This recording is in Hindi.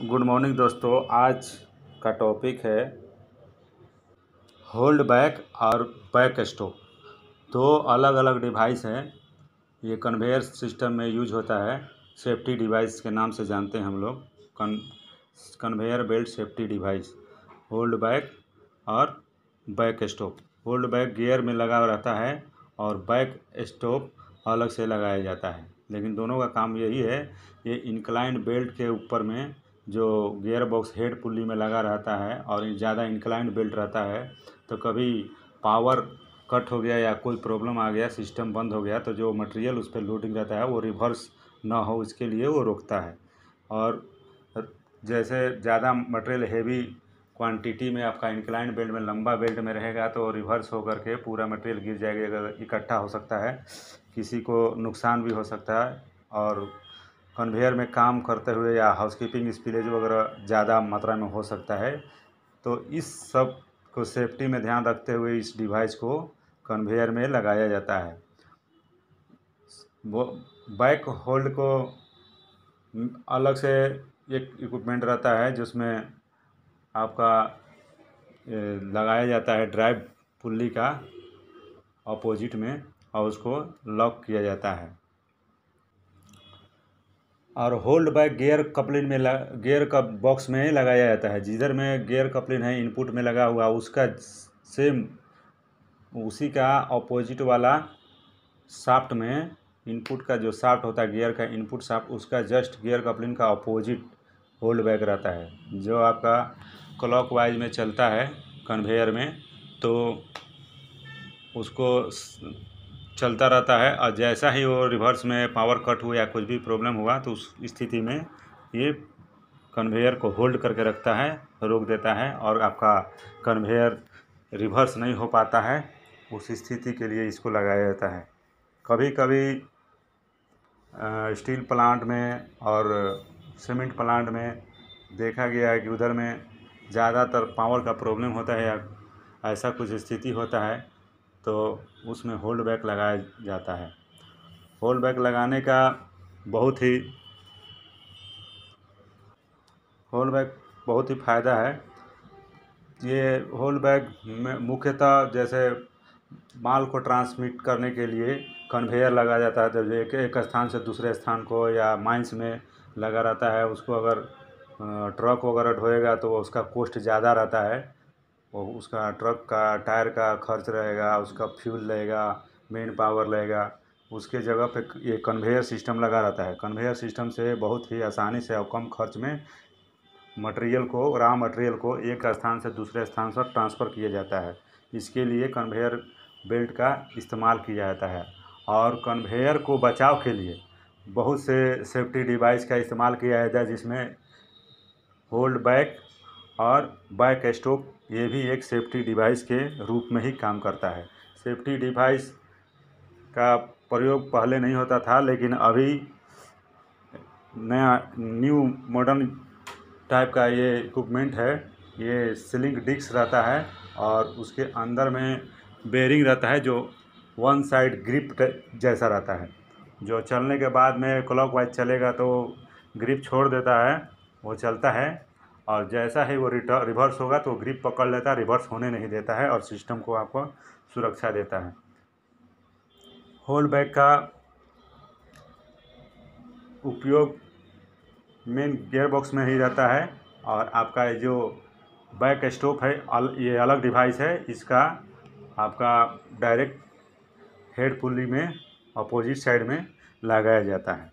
गुड मॉर्निंग दोस्तों आज का टॉपिक है होल्ड बैक और बैक स्टोक दो अलग अलग डिवाइस हैं ये कन्वेयर सिस्टम में यूज होता है सेफ्टी डिवाइस के नाम से जानते हैं हम लोग con conveyor belt safety device hold back और back stroke hold back gear में लगा रहता है और बैक स्टोक अलग से लगाया जाता है लेकिन दोनों का काम यही है ये इंक्लाइंड बेल्ट के ऊपर में जो गेयर बॉक्स हेड पुल्ली में लगा रहता है और ज़्यादा इंक्लाइंड बेल्ट रहता है तो कभी पावर कट हो गया या कोई प्रॉब्लम आ गया सिस्टम बंद हो गया तो जो मटेरियल उस पर लोडिंग रहता है वो रिवर्स ना हो इसके लिए वो रोकता है और जैसे ज़्यादा मटेरियल हेवी क्वांटिटी में आपका इंक्लाइन बेल्ट में लंबा बेल्ट में रहेगा तो रिवर्स होकर के पूरा मटेरियल गिर जाएगा अगर इकट्ठा हो सकता है किसी को नुकसान भी हो सकता है और कन्वेयर में काम करते हुए या हाउसकीपिंग स्पिलेज वगैरह ज़्यादा मात्रा में हो सकता है तो इस सब को सेफ्टी में ध्यान रखते हुए इस डिवाइस को कन्वेयर में लगाया जाता है वो बैक होल्ड को अलग से एक इक्विपमेंट रहता है जिसमें आपका लगाया जाता है ड्राइव पुल्ली का अपोजिट में और उसको लॉक किया जाता है और होल्ड बैक गेयर कपलिन में गेयर का बॉक्स में ही लगाया जाता है जिधर में गेयर कपलिन है इनपुट में लगा हुआ उसका सेम उसी का अपोजिट वाला साफ्ट में इनपुट का जो साफ्ट होता है गियर का इनपुट साफ्ट उसका जस्ट गियर कपलिन का अपोजिट होल्ड बैक रहता है जो आपका क्लॉक वाइज में चलता है कन्वेयर में तो उसको चलता रहता है और जैसा ही वो रिवर्स में पावर कट हुआ या कुछ भी प्रॉब्लम हुआ तो उस स्थिति में ये कन्वेयर को होल्ड करके रखता है रोक देता है और आपका कन्वेयर रिवर्स नहीं हो पाता है उस स्थिति के लिए इसको लगाया जाता है कभी कभी स्टील प्लांट में और सीमेंट प्लांट में देखा गया है कि उधर में ज़्यादातर पावर का प्रॉब्लम होता है या ऐसा कुछ स्थिति होता है तो उसमें होल्ड बैक लगाया जाता है होल्ड बैक लगाने का बहुत ही होल्ड बैक बहुत ही फ़ायदा है ये होल्ड बैग में मुख्यतः जैसे माल को ट्रांसमिट करने के लिए कन्वेयर लगा जाता है जब एक एक स्थान से दूसरे स्थान को या माइंस में लगा रहता है उसको अगर ट्रक वगैरह ढोएगा तो उसका कोस्ट ज़्यादा रहता है वो उसका ट्रक का टायर का खर्च रहेगा उसका फ्यूल रहेगा मेन पावर रहेगा उसके जगह पे ये कन्वेयर सिस्टम लगा रहता है कन्वेयर सिस्टम से बहुत ही आसानी से और कम खर्च में मटेरियल को रॉ मटेरियल को एक स्थान से दूसरे स्थान पर ट्रांसफ़र किया जाता है इसके लिए कन्वेयर बेल्ट का इस्तेमाल किया जाता है और कन्वेयर को बचाव के लिए बहुत से सेफ्टी डिवाइस का इस्तेमाल किया जाता है जिसमें होल्ड बैक और बैक स्ट्रोक ये भी एक सेफ्टी डिवाइस के रूप में ही काम करता है सेफ्टी डिवाइस का प्रयोग पहले नहीं होता था लेकिन अभी नया न्यू मॉडर्न टाइप का ये इक्विपमेंट है ये सिलिंग डिस्क रहता है और उसके अंदर में बेरिंग रहता है जो वन साइड ग्रिप जैसा रहता है जो चलने के बाद में क्लॉकवाइज चलेगा तो ग्रिप छोड़ देता है वो चलता है और जैसा ही वो रिटर रिवर्स होगा तो ग्रिप पकड़ लेता है रिवर्स होने नहीं देता है और सिस्टम को आपको सुरक्षा देता है होल बैग का उपयोग मेन गेयर बॉक्स में ही रहता है और आपका जो बैक स्टोप है ये अलग डिवाइस है इसका आपका डायरेक्ट हेड पुली में अपोजिट साइड में लगाया जाता है